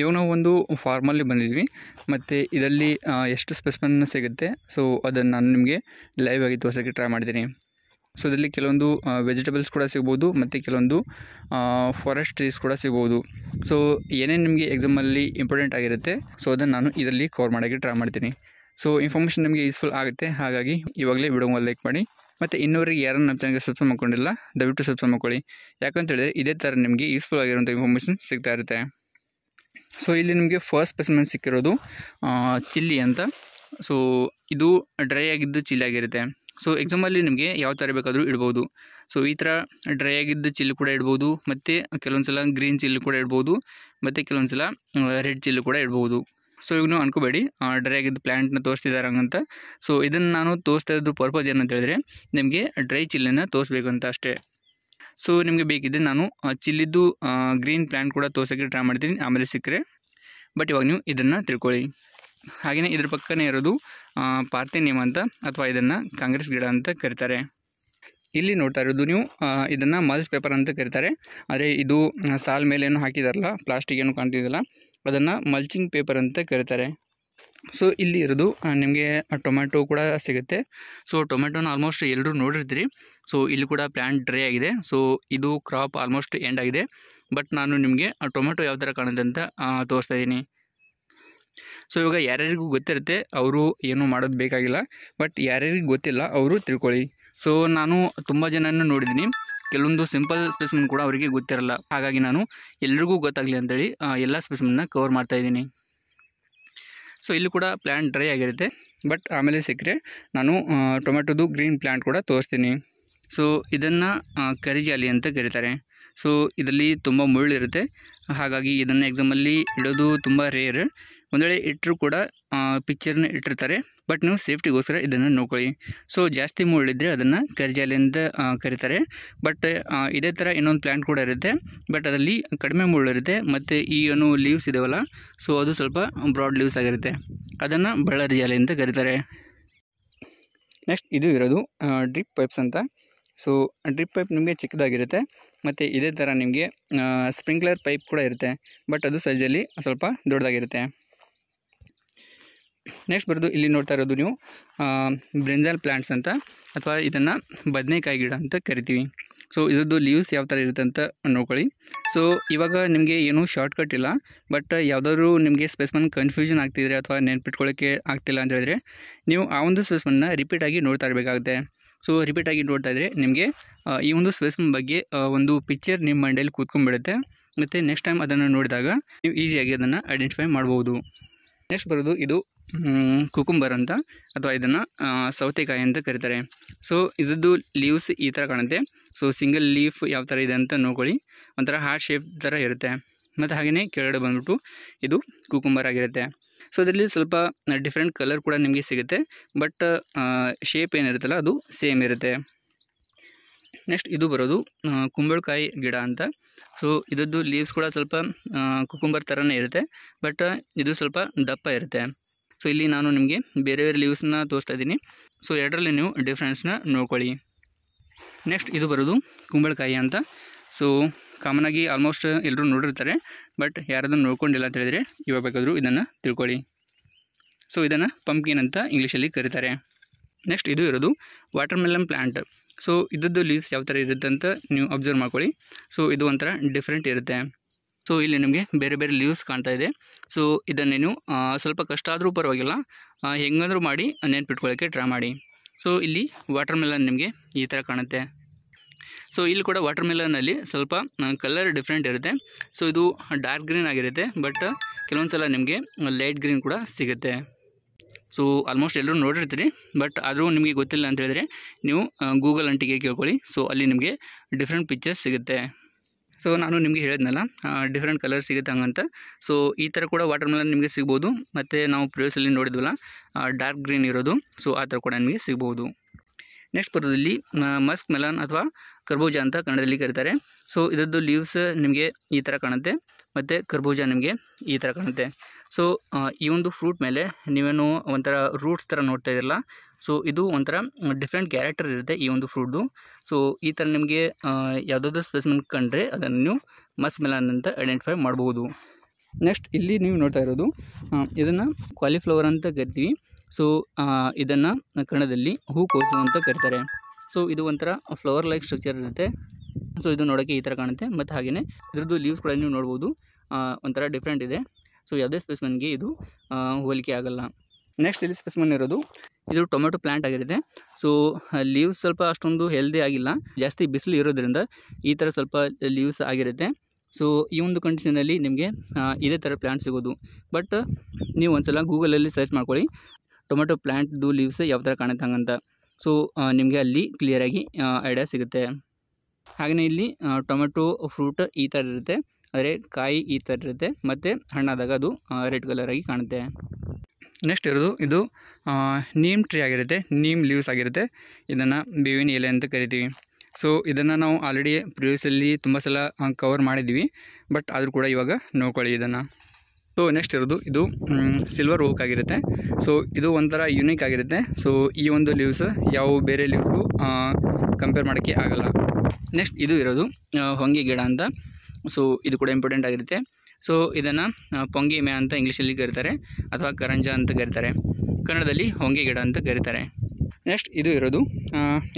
ಇವಾಗ ನಾವು ಒಂದು ಫಾರ್ಮಲ್ಲಿ ಬಂದಿದ್ವಿ ಮತ್ತು ಇದರಲ್ಲಿ ಎಷ್ಟು ಸ್ಪೆಸ್ಮೆನ್ ಸಿಗುತ್ತೆ ಸೊ ಅದನ್ನು ನಾನು ನಿಮಗೆ ಲೈವ್ ಆಗಿ ತೋರಿಸೋಕ್ಕೆ ಟ್ರೈ ಮಾಡ್ತೀನಿ ಸೊ ಇದರಲ್ಲಿ ಕೆಲವೊಂದು ವೆಜಿಟೇಬಲ್ಸ್ ಕೂಡ ಸಿಗ್ಬೋದು ಮತ್ತು ಕೆಲವೊಂದು ಫಾರೆಸ್ಟ್ ಟ್ರೀಸ್ ಕೂಡ ಸಿಗ್ಬೋದು ಸೊ ಏನೇನು ನಿಮಗೆ ಎಕ್ಸಾಮಲ್ಲಿ ಇಂಪಾರ್ಟೆಂಟ್ ಆಗಿರುತ್ತೆ ಸೊ ಅದನ್ನು ನಾನು ಇದರಲ್ಲಿ ಕವರ್ ಮಾಡೋಕ್ಕೆ ಟ್ರೈ ಮಾಡ್ತೀನಿ ಸೊ ಇನ್ಫಾರ್ಮೇಷನ್ ನಿಮಗೆ ಯೂಸ್ಫುಲ್ ಆಗುತ್ತೆ ಹಾಗಾಗಿ ಇವಾಗಲೇ ವಿಡಿಯೋ ಲೈಕ್ ಮಾಡಿ ಮತ್ತು ಇನ್ನೂರಿಗೆ ಯಾರು ನಮ್ಮ ಚಾನಲ್ಗೆ ಸಬ್ಸ್ಕ್ರೈಬ್ ಮಾಡ್ಕೊಂಡಿಲ್ಲ ದಯವಿಟ್ಟು ಸಬ್ಸ್ಕ್ರೈಬ್ ಮಾಡ್ಕೊಳ್ಳಿ ಯಾಕಂತ ಹೇಳಿದ್ರೆ ಇದೇ ಥರ ನಿಮಗೆ ಯೂಸ್ಫುಲ್ ಆಗಿರುವಂಥ ಇನ್ಫಾರ್ಮೇಷನ್ ಸಿಗ್ತಾ ಇರುತ್ತೆ ಸೊ ಇಲ್ಲಿ ನಿಮಗೆ ಫಸ್ಟ್ ಸ್ಪೆಸಿಮೆನ್ ಸಿಕ್ಕಿರೋದು ಚಿಲ್ಲಿ ಅಂತ ಸೊ ಇದು ಡ್ರೈ ಆಗಿದ್ದು ಚಿಲ್ಲಿ ಆಗಿರುತ್ತೆ ಸೊ ಎಕ್ಸಾಂಪಲ್ಲಿ ನಿಮಗೆ ಯಾವ ಥರ ಬೇಕಾದರೂ ಇಡ್ಬೋದು ಸೊ ಈ ಥರ ಡ್ರೈ ಆಗಿದ್ದ ಚಿಲ್ಲಿ ಕೂಡ ಇಡ್ಬೋದು ಮತ್ತು ಕೆಲವೊಂದು ಸಲ ಗ್ರೀನ್ ಚಿಲ್ಲಿ ಕೂಡ ಇಡ್ಬೋದು ಮತ್ತು ಕೆಲವೊಂದು ಸಲ ರೆಡ್ ಚಿಲ್ಲಿ ಕೂಡ ಇಡ್ಬೋದು ಸೊ ಇವ್ನು ಅನ್ಕೋಬೇಡಿ ಡ್ರೈ ಆಗಿದ್ದ ಪ್ಲ್ಯಾಂಟ್ನ ತೋರಿಸ್ತಿದ್ದಾರೆ ಹಂಗಂತ ಸೊ ಇದನ್ನು ನಾನು ತೋರಿಸ್ತಾ ಇದ್ದು ಪರ್ಪಸ್ ಏನಂತ ಹೇಳಿದ್ರೆ ನಿಮಗೆ ಡ್ರೈ ಚಿಲ್ಲಿನ ತೋರಿಸ್ಬೇಕಂತ ಅಷ್ಟೇ ಸೊ ನಿಮಗೆ ಬೇಕಿದ್ದರೆ ನಾನು ಚಿಲ್ಲಿದ್ದು ಗ್ರೀನ್ ಪ್ಲ್ಯಾಂಟ್ ಕೂಡ ತೋರ್ಸೋಕ್ಕೆ ಟ್ರೈ ಮಾಡ್ತೀನಿ ಆಮೇಲೆ ಸಿಕ್ಕರೆ ಬಟ್ ಇವಾಗ ನೀವು ಇದನ್ನು ತಿಳ್ಕೊಳ್ಳಿ ಹಾಗೆಯೇ ಇದ್ರ ಪಕ್ಕನೇ ಇರೋದು ನೇಮ್ ಅಂತ ಅಥವಾ ಇದನ್ನು ಕಾಂಗ್ರೆಸ್ ಗಿಡ ಅಂತ ಕರೀತಾರೆ ಇಲ್ಲಿ ನೋಡ್ತಾ ಇರೋದು ನೀವು ಇದನ್ನು ಮಲ್ಸ್ ಪೇಪರ್ ಅಂತ ಕರೀತಾರೆ ಆದರೆ ಇದು ಸಾಲ್ ಮೇಲೇನು ಹಾಕಿದಾರಲ್ಲ ಪ್ಲಾಸ್ಟಿಕ್ ಏನು ಕಾಣ್ತಿದ್ದಿಲ್ಲ ಅದನ್ನು ಮಲ್ಚಿಂಗ್ ಪೇಪರ್ ಅಂತ ಕರೀತಾರೆ ಸೊ ಇಲ್ಲಿ ಇರೋದು ನಿಮಗೆ ಟೊಮ್ಯಾಟೊ ಕೂಡ ಸಿಗುತ್ತೆ ಸೊ ಟೊಮ್ಯಾಟೊನ ಆಲ್ಮೋಸ್ಟ್ ಎಲ್ಲರೂ ನೋಡಿರ್ತೀರಿ ಸೊ ಇಲ್ಲಿ ಕೂಡ ಪ್ಲ್ಯಾಂಟ್ ಡ್ರೈ ಆಗಿದೆ ಸೊ ಇದು ಕ್ರಾಪ್ ಆಲ್ಮೋಸ್ಟ್ ಎಂಡ್ ಆಗಿದೆ ಬಟ್ ನಾನು ನಿಮಗೆ ಟೊಮ್ಯಾಟೊ ಯಾವ ಥರ ಕಾಣುತ್ತೆ ಅಂತ ತೋರಿಸ್ತಾ ಇದ್ದೀನಿ ಸೊ ಇವಾಗ ಯಾರ್ಯಾರಿಗೂ ಗೊತ್ತಿರುತ್ತೆ ಅವರು ಏನೂ ಮಾಡೋದು ಬೇಕಾಗಿಲ್ಲ ಬಟ್ ಯಾರ್ಯಾರಿಗೂ ಗೊತ್ತಿಲ್ಲ ಅವರು ತಿಳ್ಕೊಳ್ಳಿ ಸೊ ನಾನು ತುಂಬ ಜನನ ನೋಡಿದ್ದೀನಿ ಕೆಲವೊಂದು ಸಿಂಪಲ್ ಸ್ಪೆಸಿಮನ್ ಕೂಡ ಅವರಿಗೆ ಗೊತ್ತಿರಲ್ಲ ಹಾಗಾಗಿ ನಾನು ಎಲ್ರಿಗೂ ಗೊತ್ತಾಗಲಿ ಅಂತೇಳಿ ಎಲ್ಲ ಸ್ಪೆಸ್ಮೆಂಟ್ನ ಕವರ್ ಮಾಡ್ತಾಯಿದ್ದೀನಿ ಸೊ ಇಲ್ಲಿ ಕೂಡ ಪ್ಲ್ಯಾಂಟ್ ಡ್ರೈ ಆಗಿರುತ್ತೆ ಬಟ್ ಆಮೇಲೆ ಸಿಕ್ಕರೆ ನಾನು ಟೊಮೆಟೊದು ಗ್ರೀನ್ ಪ್ಲ್ಯಾಂಟ್ ಕೂಡ ತೋರಿಸ್ತೀನಿ ಸೊ ಇದನ್ನು ಕರಿಜಾಲಿ ಅಂತ ಕರೀತಾರೆ ಸೊ ಇದರಲ್ಲಿ ತುಂಬ ಮುಳ್ಳಿರುತ್ತೆ ಹಾಗಾಗಿ ಇದನ್ನು ಎಕ್ಸಾಮಲ್ಲಿ ಇಡೋದು ತುಂಬ ರೇರ್ ಒಂದು ವೇಳೆ ಇಟ್ಟರು ಕೂಡ ಪಿಕ್ಚರ್ನ ಇಟ್ಟಿರ್ತಾರೆ ಬಟ್ ನೀವು ಸೇಫ್ಟಿಗೋಸ್ಕರ ಇದನ್ನು ನೋಡ್ಕೊಳ್ಳಿ ಸೊ ಜಾಸ್ತಿ ಮುಳ್ಳಿದ್ರೆ ಅದನ್ನು ಕರಿಜಾಲೆಯಿಂದ ಕರಿತಾರೆ ಬಟ್ ಇದೇ ಥರ ಇನ್ನೊಂದು ಪ್ಲ್ಯಾಂಟ್ ಕೂಡ ಇರುತ್ತೆ ಬಟ್ ಅದರಲ್ಲಿ ಕಡಿಮೆ ಮುಳ್ಳಿರುತ್ತೆ ಮತ್ತು ಈ ಏನು ಲೀವ್ಸ್ ಇದಾವಲ್ಲ ಸೊ ಅದು ಸ್ವಲ್ಪ ಬ್ರಾಡ್ ಲೀವ್ಸ್ ಆಗಿರುತ್ತೆ ಅದನ್ನು ಬಳ್ಳಾರಿ ಜಾಲೆಯಿಂದ ಅಂತ ಕರೀತಾರೆ ನೆಕ್ಸ್ಟ್ ಇದು ಇರೋದು ಡ್ರಿಪ್ ಪೈಪ್ಸ್ ಅಂತ ಸೊ ಡ್ರಿಪ್ ಪೈಪ್ ನಿಮಗೆ ಚಿಕ್ಕದಾಗಿರುತ್ತೆ ಮತ್ತು ಇದೇ ಥರ ನಿಮಗೆ ಸ್ಪ್ರಿಂಕ್ಲರ್ ಪೈಪ್ ಕೂಡ ಇರುತ್ತೆ ಬಟ್ ಅದು ಸೈಜಲ್ಲಿ ಸ್ವಲ್ಪ ದೊಡ್ಡದಾಗಿರುತ್ತೆ ನೆಕ್ಸ್ಟ್ ಬರೋದು ಇಲ್ಲಿ ನೋಡ್ತಾ ಇರೋದು ನೀವು ಬ್ರೆಂಜಾಲ್ ಪ್ಲ್ಯಾಂಟ್ಸ್ ಅಂತ ಅಥವಾ ಇದನ್ನು ಬದನೆಕಾಯಿ ಗಿಡ ಅಂತ ಕರಿತೀವಿ ಸೊ ಇದ್ರದ್ದು ಲೀವ್ಸ್ ಯಾವ ಥರ ಇರುತ್ತೆ ಅಂತ ನೋಡ್ಕೊಳ್ಳಿ ಸೊ ಇವಾಗ ನಿಮಗೆ ಏನೂ ಶಾರ್ಟ್ಕಟ್ ಇಲ್ಲ ಬಟ್ ಯಾವುದಾದ್ರು ನಿಮಗೆ ಸ್ಪೆಸ್ಮನ್ ಕನ್ಫ್ಯೂಷನ್ ಆಗ್ತಿದ್ರೆ ಅಥವಾ ನೆನ್ಪಿಟ್ಕೊಳ್ಳೋಕ್ಕೆ ಆಗ್ತಿಲ್ಲ ಅಂತ ಹೇಳಿದ್ರೆ ನೀವು ಆ ಒಂದು ಸ್ಪೆಸ್ಮನ್ನ ಆಗಿ ನೋಡ್ತಾ ಇರಬೇಕಾಗುತ್ತೆ ಸೊ ರಿಪೀಟಾಗಿ ನೋಡ್ತಾ ಇದ್ರೆ ನಿಮಗೆ ಈ ಒಂದು ಸ್ಪೆಸ್ಮನ್ ಬಗ್ಗೆ ಒಂದು ಪಿಕ್ಚರ್ ನಿಮ್ಮ ಮಂಡೇಲಿ ಕೂತ್ಕೊಂಡ್ಬಿಡುತ್ತೆ ಮತ್ತು ನೆಕ್ಸ್ಟ್ ಟೈಮ್ ಅದನ್ನು ನೋಡಿದಾಗ ನೀವು ಈಸಿಯಾಗಿ ಅದನ್ನು ಐಡೆಂಟಿಫೈ ಮಾಡ್ಬೋದು ನೆಕ್ಸ್ಟ್ ಬರೋದು ಇದು ಕುಕುಂಬರ್ ಅಂತ ಅಥವಾ ಇದನ್ನು ಸೌತೆಕಾಯಿ ಅಂತ ಕರೀತಾರೆ ಸೊ ಇದ್ದು ಲೀವ್ಸ್ ಈ ಥರ ಕಾಣುತ್ತೆ ಸೊ ಸಿಂಗಲ್ ಲೀಫ್ ಯಾವ ಥರ ಇದೆ ಅಂತ ನೋಡ್ಕೊಳ್ಳಿ ಒಂಥರ ಹಾರ್ಟ್ ಶೇಪ್ ಥರ ಇರುತ್ತೆ ಮತ್ತು ಹಾಗೆಯೇ ಕೆಳಗಡೆ ಬಂದ್ಬಿಟ್ಟು ಇದು ಕುಕುಂಬರ್ ಆಗಿರುತ್ತೆ ಸೊ ಅದರಲ್ಲಿ ಸ್ವಲ್ಪ ಡಿಫ್ರೆಂಟ್ ಕಲರ್ ಕೂಡ ನಿಮಗೆ ಸಿಗುತ್ತೆ ಬಟ್ ಶೇಪ್ ಏನಿರುತ್ತಲ್ಲ ಅದು ಸೇಮ್ ಇರುತ್ತೆ ನೆಕ್ಸ್ಟ್ ಇದು ಬರೋದು ಕುಂಬಳಕಾಯಿ ಗಿಡ ಅಂತ ಸೊ ಇದದ್ದು ಲೀವ್ಸ್ ಕೂಡ ಸ್ವಲ್ಪ ಕುಕುಂಬರ್ ಥರನೇ ಇರುತ್ತೆ ಬಟ್ ಇದು ಸ್ವಲ್ಪ ದಪ್ಪ ಇರುತ್ತೆ ಸೊ ಇಲ್ಲಿ ನಾನು ನಿಮಗೆ ಬೇರೆ ಬೇರೆ ಲೀವ್ಸನ್ನ ತೋರಿಸ್ತಾ ಇದ್ದೀನಿ ಸೊ ಎರಡರಲ್ಲಿ ನೀವು ಡಿಫ್ರೆನ್ಸ್ನ ನೋಡ್ಕೊಳ್ಳಿ ನೆಕ್ಸ್ಟ್ ಇದು ಬರೋದು ಕುಂಬಳಕಾಯಿ ಅಂತ ಸೊ ಕಾಮನಾಗಿ ಆಲ್ಮೋಸ್ಟ್ ಎಲ್ಲರೂ ನೋಡಿರ್ತಾರೆ ಬಟ್ ಯಾರದನ್ನು ನೋಡ್ಕೊಂಡಿಲ್ಲ ಅಂತ ಹೇಳಿದರೆ ಇವಾಗ ಬೇಕಾದರೂ ಇದನ್ನು ತಿಳ್ಕೊಳ್ಳಿ ಸೊ ಇದನ್ನು ಪಂಪ್ಕಿನ್ ಅಂತ ಇಂಗ್ಲೀಷಲ್ಲಿ ಕರೀತಾರೆ ನೆಕ್ಸ್ಟ್ ಇದು ಇರೋದು ವಾಟರ್ ಮೆಲನ್ ಪ್ಲ್ಯಾಂಟ್ ಸೊ ಇದ್ದದ್ದು ಲೀವ್ಸ್ ಯಾವ ಥರ ಇರುತ್ತೆ ಅಂತ ನೀವು ಅಬ್ಸರ್ವ್ ಮಾಡ್ಕೊಳ್ಳಿ ಸೊ ಇದು ಒಂಥರ ಡಿಫ್ರೆಂಟ್ ಇರುತ್ತೆ ಸೊ ಇಲ್ಲಿ ನಿಮಗೆ ಬೇರೆ ಬೇರೆ ಲೀವ್ಸ್ ಕಾಣ್ತಾ ಇದೆ ಸೊ ಇದನ್ನು ನೀವು ಸ್ವಲ್ಪ ಕಷ್ಟ ಆದರೂ ಪರವಾಗಿಲ್ಲ ಹೆಂಗಂದರೂ ಮಾಡಿ ನೆನ್ಪಿಟ್ಕೊಳ್ಳೋಕ್ಕೆ ಟ್ರೈ ಮಾಡಿ ಸೊ ಇಲ್ಲಿ ವಾಟರ್ ಮೆಲನ್ ನಿಮಗೆ ಈ ಥರ ಕಾಣುತ್ತೆ ಸೊ ಇಲ್ಲಿ ಕೂಡ ವಾಟರ್ ಮೆಲನಲ್ಲಿ ಸ್ವಲ್ಪ ಕಲರ್ ಡಿಫ್ರೆಂಟ್ ಇರುತ್ತೆ ಸೊ ಇದು ಡಾರ್ಕ್ ಗ್ರೀನ್ ಆಗಿರುತ್ತೆ ಬಟ್ ಕೆಲವೊಂದು ಸಲ ನಿಮಗೆ ಲೈಟ್ ಗ್ರೀನ್ ಕೂಡ ಸಿಗುತ್ತೆ ಸೊ ಆಲ್ಮೋಸ್ಟ್ ಎಲ್ಲರೂ ನೋಡಿರ್ತೀರಿ ಬಟ್ ಆದರೂ ನಿಮಗೆ ಗೊತ್ತಿಲ್ಲ ಅಂತ ಹೇಳಿದ್ರೆ ನೀವು ಗೂಗಲ್ ಅಂಟಿಗೆ ಕೇಳ್ಕೊಳ್ಳಿ ಸೊ ಅಲ್ಲಿ ನಿಮಗೆ ಡಿಫ್ರೆಂಟ್ ಪಿಕ್ಚರ್ಸ್ ಸಿಗುತ್ತೆ ಸೊ ನಾನು ನಿಮಗೆ ಹೇಳಿದ್ನಲ್ಲ ಡಿಫ್ರೆಂಟ್ ಕಲರ್ ಸಿಗುತ್ತೆ ಹಂಗಂತ ಸೊ ಈ ಥರ ಕೂಡ ವಾಟರ್ ಮೆಲನ್ ನಿಮಗೆ ಸಿಗ್ಬೋದು ಮತ್ತು ನಾವು ಪ್ರಿವಿಯಸ್ಲಿ ನೋಡಿದ್ವಲ್ಲ ಡಾರ್ಕ್ ಗ್ರೀನ್ ಇರೋದು ಸೊ ಆ ಥರ ಕೂಡ ನಿಮಗೆ ಸಿಗ್ಬೋದು ನೆಕ್ಸ್ಟ್ ಬರೋದಲ್ಲಿ ಮಸ್ಕ್ ಮೆಲನ್ ಅಥವಾ ಕರ್ಬೂಜ ಅಂತ ಕನ್ನಡದಲ್ಲಿ ಕರೀತಾರೆ ಸೊ ಇದರದ್ದು ಲೀವ್ಸ್ ನಿಮಗೆ ಈ ಥರ ಕಾಣುತ್ತೆ ಮತ್ತು ಕರ್ಬೂಜ ನಿಮಗೆ ಈ ಥರ ಕಾಣುತ್ತೆ ಸೊ ಈ ಒಂದು ಫ್ರೂಟ್ ಮೇಲೆ ನೀವೇನು ಒಂಥರ ರೂಟ್ಸ್ ಥರ ನೋಡ್ತಾ ಇರಲ್ಲ ಸೊ ಇದು ಒಂಥರ ಡಿಫ್ರೆಂಟ್ ಕ್ಯಾರೆಕ್ಟರ್ ಇರುತ್ತೆ ಈ ಒಂದು ಫ್ರೂಟ್ದು ಸೊ ಈ ಥರ ನಿಮಗೆ ಯಾವುದಾದ್ರೂ ಸ್ಪೆಸಿಮೆಂಟ್ ಕಂಡ್ರೆ ಅದನ್ನು ನೀವು ಮಸ್ ಅಂತ ಐಡೆಂಟಿಫೈ ಮಾಡಬಹುದು ನೆಕ್ಸ್ಟ್ ಇಲ್ಲಿ ನೀವು ನೋಡ್ತಾ ಇರೋದು ಇದನ್ನು ಕ್ವಾಲಿಫ್ಲವರ್ ಅಂತ ಕರಿತೀವಿ ಸೊ ಇದನ್ನು ಕನ್ನಡದಲ್ಲಿ ಹೂಕೋಸು ಅಂತ ಕರಿತಾರೆ ಸೊ ಇದು ಒಂಥರ ಫ್ಲವರ್ ಲೈಕ್ ಸ್ಟ್ರಕ್ಚರ್ ಇರುತ್ತೆ ಸೊ ಇದು ನೋಡೋಕ್ಕೆ ಈ ಥರ ಕಾಣುತ್ತೆ ಮತ್ತು ಹಾಗೆಯೇ ಇದರದ್ದು ಲೀವ್ಸ್ ಕೂಡ ನೀವು ನೋಡ್ಬೋದು ಒಂಥರ ಡಿಫ್ರೆಂಟ್ ಇದೆ ಸೊ ಯಾವುದೇ ಸ್ಪೆಸ್ಮೆನ್ಗೆ ಇದು ಹೋಲಿಕೆ ಆಗೋಲ್ಲ ನೆಕ್ಸ್ಟ್ ಇಲ್ಲಿ ಸ್ಪೆಸ್ಮನ್ ಇರೋದು ಇದು ಟೊಮೆಟೊ ಪ್ಲ್ಯಾಂಟ್ ಆಗಿರುತ್ತೆ ಸೊ ಲೀವ್ಸ್ ಸ್ವಲ್ಪ ಅಷ್ಟೊಂದು ಹೆಲ್ದಿ ಆಗಿಲ್ಲ ಜಾಸ್ತಿ ಬಿಸಿಲು ಇರೋದ್ರಿಂದ ಈ ಥರ ಸ್ವಲ್ಪ ಲೀವ್ಸ್ ಆಗಿರುತ್ತೆ ಸೊ ಈ ಒಂದು ಕಂಡೀಷನಲ್ಲಿ ನಿಮಗೆ ಇದೇ ಥರ ಪ್ಲ್ಯಾಂಟ್ ಸಿಗೋದು ಬಟ್ ನೀವು ಸಲ ಗೂಗಲಲ್ಲಿ ಸರ್ಚ್ ಮಾಡ್ಕೊಳ್ಳಿ ಟೊಮೆಟೊ ಪ್ಲ್ಯಾಂಟ್ದು ಲೀವ್ಸ್ ಯಾವ ಥರ ಕಾಣುತ್ತೆ ಹಂಗಂತ ಸೊ ನಿಮಗೆ ಅಲ್ಲಿ ಕ್ಲಿಯರಾಗಿ ಐಡಿಯಾ ಸಿಗುತ್ತೆ ಹಾಗೆಯೇ ಇಲ್ಲಿ ಟೊಮೆಟೊ ಫ್ರೂಟ್ ಈ ಥರ ಇರುತ್ತೆ ಆದರೆ ಕಾಯಿ ಈ ಥರ ಇರುತ್ತೆ ಮತ್ತು ಹಣ್ಣಾದಾಗ ಅದು ರೆಡ್ ಕಲರಾಗಿ ಕಾಣುತ್ತೆ ನೆಕ್ಸ್ಟ್ ಇರೋದು ಇದು ನೀಮ್ ಟ್ರೀ ಆಗಿರುತ್ತೆ ನೀಮ್ ಲೀವ್ಸ್ ಆಗಿರುತ್ತೆ ಇದನ್ನು ಬೇವಿನ ಎಲೆ ಅಂತ ಕರಿತೀವಿ ಸೊ ಇದನ್ನು ನಾವು ಆಲ್ರೆಡಿ ಪ್ರಿವಿಯಸಲ್ಲಿ ತುಂಬ ಸಲ ಕವರ್ ಮಾಡಿದ್ದೀವಿ ಬಟ್ ಆದರೂ ಕೂಡ ಇವಾಗ ನೋಡ್ಕೊಳ್ಳಿ ಇದನ್ನು ಸೊ ನೆಕ್ಸ್ಟ್ ಇರೋದು ಇದು ಸಿಲ್ವರ್ ಓಕ್ ಆಗಿರುತ್ತೆ ಸೊ ಇದು ಒಂಥರ ಯುನೀಕ್ ಆಗಿರುತ್ತೆ ಸೊ ಈ ಒಂದು ಲೀವ್ಸ್ ಯಾವ ಬೇರೆ ಲೀವ್ಸ್ಗೂ ಕಂಪೇರ್ ಮಾಡೋಕ್ಕೆ ಆಗಲ್ಲ ನೆಕ್ಸ್ಟ್ ಇದು ಇರೋದು ಹೊಂಗೆ ಗಿಡ ಅಂತ ಸೊ ಇದು ಕೂಡ ಇಂಪಾರ್ಟೆಂಟ್ ಆಗಿರುತ್ತೆ ಸೊ ಇದನ್ನು ಪೊಂಗಿ ಮ್ಯಾ ಅಂತ ಇಂಗ್ಲೀಷಲ್ಲಿ ಕರೀತಾರೆ ಅಥವಾ ಕರಂಜ ಅಂತ ಕರೀತಾರೆ ಕನ್ನಡದಲ್ಲಿ ಹೊಂಗೆ ಗಿಡ ಅಂತ ಕರೀತಾರೆ ನೆಕ್ಸ್ಟ್ ಇದು ಇರೋದು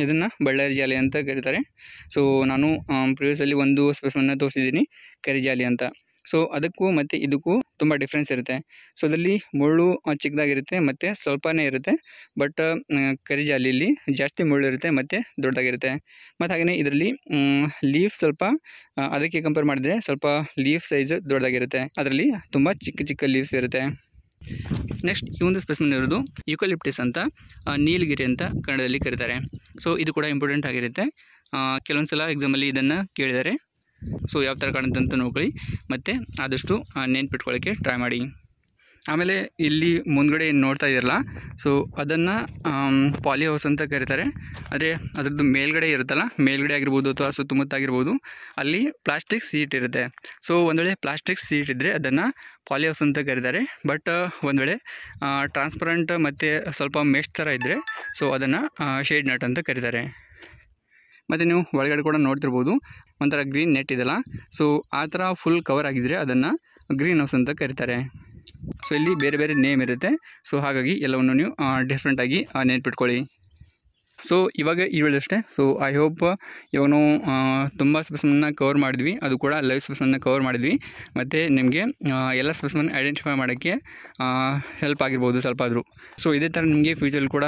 ಇದನ್ನು ಬಳ್ಳಾರಿ ಜಾಲಿ ಅಂತ ಕರೀತಾರೆ ಸೊ ನಾನು ಅಲ್ಲಿ ಒಂದು ಸ್ಪೆಷಲನ್ನು ತೋರಿಸಿದ್ದೀನಿ ಕರಿಜಾಲಿ ಅಂತ ಸೊ ಅದಕ್ಕೂ ಮತ್ತು ಇದಕ್ಕೂ ತುಂಬ ಡಿಫ್ರೆನ್ಸ್ ಇರುತ್ತೆ ಸೊ ಅದರಲ್ಲಿ ಮುಳ್ಳು ಚಿಕ್ಕದಾಗಿರುತ್ತೆ ಮತ್ತು ಸ್ವಲ್ಪನೇ ಇರುತ್ತೆ ಬಟ್ ಕರಿಜಾಲಿಯಲ್ಲಿ ಜಾಸ್ತಿ ಮುಳ್ಳು ಇರುತ್ತೆ ಮತ್ತು ದೊಡ್ಡದಾಗಿರುತ್ತೆ ಮತ್ತು ಹಾಗೆಯೇ ಇದರಲ್ಲಿ ಲೀಫ್ ಸ್ವಲ್ಪ ಅದಕ್ಕೆ ಕಂಪೇರ್ ಮಾಡಿದರೆ ಸ್ವಲ್ಪ ಲೀಫ್ ಸೈಜ್ ದೊಡ್ಡದಾಗಿರುತ್ತೆ ಅದರಲ್ಲಿ ತುಂಬ ಚಿಕ್ಕ ಚಿಕ್ಕ ಲೀವ್ಸ್ ಇರುತ್ತೆ ನೆಕ್ಸ್ಟ್ ಈ ಒಂದು ಸ್ಪೆಸಿಮನ್ ಇರೋದು ಯುಕಲಿಪ್ಟಿಸ್ ಅಂತ ನೀಲಗಿರಿ ಅಂತ ಕನ್ನಡದಲ್ಲಿ ಕರೀತಾರೆ ಸೊ ಇದು ಕೂಡ ಇಂಪಾರ್ಟೆಂಟ್ ಆಗಿರುತ್ತೆ ಕೆಲವೊಂದು ಸಲ ಎಕ್ಸಾಮಲ್ಲಿ ಇದನ್ನು ಕೇಳಿದ್ದಾರೆ ಸೊ ಯಾವ ಥರ ಕಾಣುತ್ತಂತ ಅಂತ ನೋಡ್ಕೊಳ್ಳಿ ಮತ್ತು ಆದಷ್ಟು ನೆನ್ಪಿಟ್ಕೊಳ್ಳೋಕ್ಕೆ ಟ್ರೈ ಮಾಡಿ ಆಮೇಲೆ ಇಲ್ಲಿ ಮುಂದ್ಗಡೆ ಏನು ನೋಡ್ತಾ ಇದ್ದೀರಲ್ಲ ಸೊ ಅದನ್ನು ಪಾಲಿ ಹೌಸ್ ಅಂತ ಕರೀತಾರೆ ಆದರೆ ಅದರದ್ದು ಮೇಲ್ಗಡೆ ಇರುತ್ತಲ್ಲ ಮೇಲ್ಗಡೆ ಆಗಿರ್ಬೋದು ಅಥವಾ ಸುತ್ತಮುತ್ತ ಆಗಿರ್ಬೋದು ಅಲ್ಲಿ ಪ್ಲಾಸ್ಟಿಕ್ ಸೀಟ್ ಇರುತ್ತೆ ಸೊ ಒಂದು ವೇಳೆ ಪ್ಲಾಸ್ಟಿಕ್ ಸೀಟ್ ಇದ್ದರೆ ಅದನ್ನು ಪಾಲಿ ಹೌಸ್ ಅಂತ ಕರೀತಾರೆ ಬಟ್ ಒಂದು ವೇಳೆ ಟ್ರಾನ್ಸ್ಪರೆಂಟ್ ಮತ್ತು ಸ್ವಲ್ಪ ಮೆಶ್ ಥರ ಇದ್ದರೆ ಸೊ ಅದನ್ನು ಶೇಡ್ ನಟ್ ಅಂತ ಕರೀತಾರೆ ಮತ್ತು ನೀವು ಒಳಗಡೆ ಕೂಡ ನೋಡ್ತಿರ್ಬೋದು ಒಂಥರ ಗ್ರೀನ್ ನೆಟ್ ಇದೆಲ್ಲ ಸೊ ಆ ಥರ ಫುಲ್ ಕವರ್ ಆಗಿದ್ದರೆ ಅದನ್ನು ಗ್ರೀನ್ ಹೌಸ್ ಅಂತ ಕರೀತಾರೆ ಸೊ ಇಲ್ಲಿ ಬೇರೆ ಬೇರೆ ನೇಮ್ ಇರುತ್ತೆ ಸೊ ಹಾಗಾಗಿ ಎಲ್ಲವನ್ನು ನೀವು ಡಿಫ್ರೆಂಟಾಗಿ ನೆನ್ಪಿಟ್ಕೊಳ್ಳಿ ಸೊ ಇವಾಗ ಈ ವೇಳೆ ಸೊ ಐ ಹೋಪ್ ಇವಾಗ ನಾವು ತುಂಬ ಸ್ಪೆಸಮನ್ನ ಕವರ್ ಮಾಡಿದ್ವಿ ಅದು ಕೂಡ ಲೈವ್ ಸ್ಪೆಸಮನ್ನ ಕವರ್ ಮಾಡಿದ್ವಿ ಮತ್ತು ನಿಮಗೆ ಎಲ್ಲ ಸ್ಪೆಸಮನ್ನ ಐಡೆಂಟಿಫೈ ಮಾಡೋಕ್ಕೆ ಹೆಲ್ಪ್ ಆಗಿರ್ಬೋದು ಸ್ವಲ್ಪ ಆದರೂ ಸೊ ಇದೇ ಥರ ನಿಮಗೆ ಫ್ಯೂಚರ್ ಕೂಡ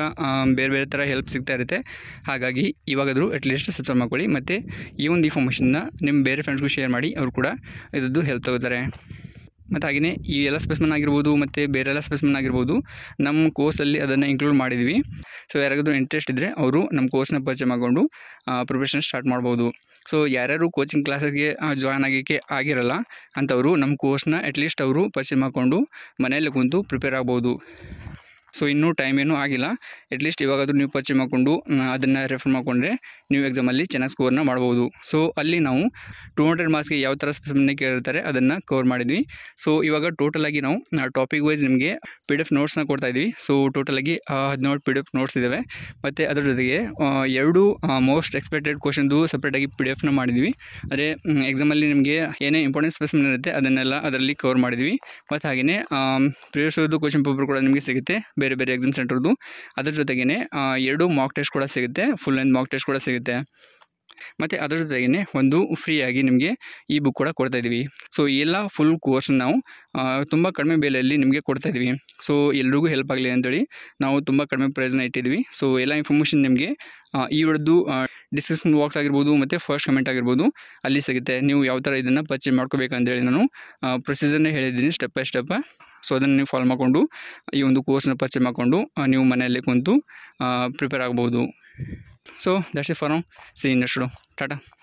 ಬೇರೆ ಬೇರೆ ಥರ ಹೆಲ್ಪ್ ಸಿಗ್ತಾ ಇರುತ್ತೆ ಹಾಗಾಗಿ ಇವಾಗಾದರೂ ಅಟ್ಲೀಸ್ಟ್ ಸಬ್ಸ್ಕ್ರೈಬ್ ಮಾಡ್ಕೊಳ್ಳಿ ಮತ್ತು ಈ ಒಂದು ಇನ್ಫಾರ್ಮೇಷನ್ನ ನಿಮ್ಮ ಬೇರೆ ಫ್ರೆಂಡ್ಸ್ಗೂ ಶೇರ್ ಮಾಡಿ ಅವರು ಕೂಡ ಇದ್ದು ಹೆಲ್ಪ್ ತಗೋತಾರೆ ಮತ್ತು ಹಾಗೆಯೇ ಈ ಎಲ್ಲ ಸ್ಪೆಸ್ಮನ್ ಆಗಿರ್ಬೋದು ಮತ್ತು ಬೇರೆ ಎಲ್ಲ ಸ್ಪೆಸ್ಮೆನ್ ಆಗಿರ್ಬೋದು ನಮ್ಮ ಕೋರ್ಸಲ್ಲಿ ಅದನ್ನು ಇನ್ಕ್ಲೂಡ್ ಮಾಡಿದ್ವಿ ಸೊ ಯಾರಾದರೂ ಇಂಟ್ರೆಸ್ಟ್ ಇದ್ದರೆ ಅವರು ನಮ್ಮ ಕೋರ್ಸ್ನ ಪರಿಚಯ ಮಾಡಿಕೊಂಡು ಪ್ರಿಪ್ರೇಷನ್ ಸ್ಟಾರ್ಟ್ ಮಾಡ್ಬೋದು ಸೊ ಯಾರ್ಯಾರು ಕೋಚಿಂಗ್ ಕ್ಲಾಸಿಗೆ ಜಾಯ್ನ್ ಆಗೋಕ್ಕೆ ಆಗಿರಲ್ಲ ಅಂಥವರು ನಮ್ಮ ಕೋರ್ಸ್ನ ಅಟ್ಲೀಸ್ಟ್ ಅವರು ಪರ್ಚೆ ಮಾಡಿಕೊಂಡು ಮನೆಯಲ್ಲಿ ಕುಂತು ಪ್ರಿಪೇರ್ ಆಗ್ಬೋದು ಸೊ ಇನ್ನೂ ಟೈಮ್ ಏನೂ ಆಗಿಲ್ಲ ಅಟ್ಲೀಸ್ಟ್ ಇವಾಗಾದರೂ ನೀವು ಪರ್ಚೆ ಮಾಡಿಕೊಂಡು ಅದನ್ನು ರೆಫರ್ ಮಾಡಿಕೊಂಡ್ರೆ ನೀವು ಎಕ್ಸಾಮಲ್ಲಿ ಚೆನ್ನಾಗಿ ಸ್ಕೋರ್ನ ಮಾಡ್ಬೋದು ಸೊ ಅಲ್ಲಿ ನಾವು ಟೂ ಹಂಡ್ರೆಡ್ ಮಾರ್ಕ್ಸ್ಗೆ ಯಾವ ಥರ ಸ್ಪೆಸಿಫಿಕ್ ಕೇಳಿರ್ತಾರೆ ಅದನ್ನು ಕವರ್ ಮಾಡಿದ್ವಿ ಸೊ ಇವಾಗ ಟೋಟಲಾಗಿ ನಾವು ಟಾಪಿಕ್ ವೈಸ್ ನಿಮಗೆ ಪಿ ಡಿ ಎಫ್ ನೋಟ್ಸ್ನ ಕೊಡ್ತಾಯಿದ್ವಿ ಸೊ ಟೋಟಲಾಗಿ ಹದಿನೇಳು ಪಿ ಡಿ ಎಫ್ ನೋಟ್ಸ್ ಇದ್ದಾವೆ ಮತ್ತು ಅದ್ರ ಜೊತೆಗೆ ಎರಡು ಮೋಸ್ಟ್ ಎಕ್ಸ್ಪೆಕ್ಟೆಡ್ ಕ್ವಶನ್ದು ಸಪ್ರೇಟಾಗಿ ಪಿ ಡಿ ಎಫ್ನ ಮಾಡಿದ್ವಿ ಅಂದರೆ ಎಕ್ಸಾಮಲ್ಲಿ ನಿಮಗೆ ಏನೇ ಇಂಪಾರ್ಟೆಂಟ್ ಸ್ಪೆಸಿಫಿಕ್ ಇರುತ್ತೆ ಅದನ್ನೆಲ್ಲ ಅದರಲ್ಲಿ ಕವರ್ ಮಾಡಿದ್ವಿ ಮತ್ತು ಹಾಗೆಯೇ ಪ್ರಿಯರ್ಸೋದು ಕ್ವಶನ್ ಪೇಪರ್ ಕೂಡ ನಿಮಗೆ ಸಿಗುತ್ತೆ ಬೇರೆ ಬೇರೆ ಎಕ್ಸಾಮ್ ಸೆಂಟ್ರದ್ದು ಅದ್ರ ಜೊತೆಗೇ ಎರಡು ಮಾಕ್ ಟೆಸ್ಟ್ ಕೂಡ ಸಿಗುತ್ತೆ ಫುಲ್ ಲೆಂತ್ ಮಾಕ್ ಟೆಸ್ಟ್ ಕೂಡ ಸಿಗುತ್ತೆ ಮತ್ತು ಅದ್ರ ಜೊತೆಗೇ ಒಂದು ಫ್ರೀಯಾಗಿ ನಿಮಗೆ ಈ ಬುಕ್ ಕೂಡ ಕೊಡ್ತಾಯಿದ್ದೀವಿ ಸೊ ಎಲ್ಲ ಫುಲ್ ಕೋರ್ಸ್ನ ನಾವು ತುಂಬ ಕಡಿಮೆ ಬೆಲೆಯಲ್ಲಿ ನಿಮಗೆ ಕೊಡ್ತಾಯಿದ್ವಿ ಸೊ ಎಲ್ರಿಗೂ ಹೆಲ್ಪ್ ಆಗಲಿ ಅಂತೇಳಿ ನಾವು ತುಂಬ ಕಡಿಮೆ ಪ್ರೈಸ್ನ ಇಟ್ಟಿದ್ವಿ ಸೊ ಎಲ್ಲ ಇನ್ಫಾರ್ಮೇಷನ್ ನಿಮಗೆ ಈ ಡಿಸ್ಕ್ರಿಪ್ಷನ್ ಬಾಕ್ಸ್ ಆಗಿರ್ಬೋದು ಮತ್ತು ಫಸ್ಟ್ ಕಮೆಂಟ್ ಆಗಿರ್ಬೋದು ಅಲ್ಲಿ ಸಿಗುತ್ತೆ ನೀವು ಯಾವ ಥರ ಇದನ್ನು ಪರ್ಚೇಸ್ ಮಾಡ್ಕೋಬೇಕಂತೇಳಿ ನಾನು ಪ್ರೊಸೀಜರ್ನೇ ಹೇಳಿದ್ದೀನಿ ಸ್ಟೆಪ್ ಬೈ ಸ್ಟೆಪ್ ಸೊ ಅದನ್ನು ನೀವು ಫಾಲೋ ಮಾಡಿಕೊಂಡು ಈ ಒಂದು ಕೋರ್ಸ್ನ ಪರ್ಚೇಸ್ ಮಾಡಿಕೊಂಡು ನೀವು ಮನೆಯಲ್ಲೇ ಕುಂತು ಪ್ರಿಪೇರ್ ಆಗ್ಬೋದು so that's it for now see next Tata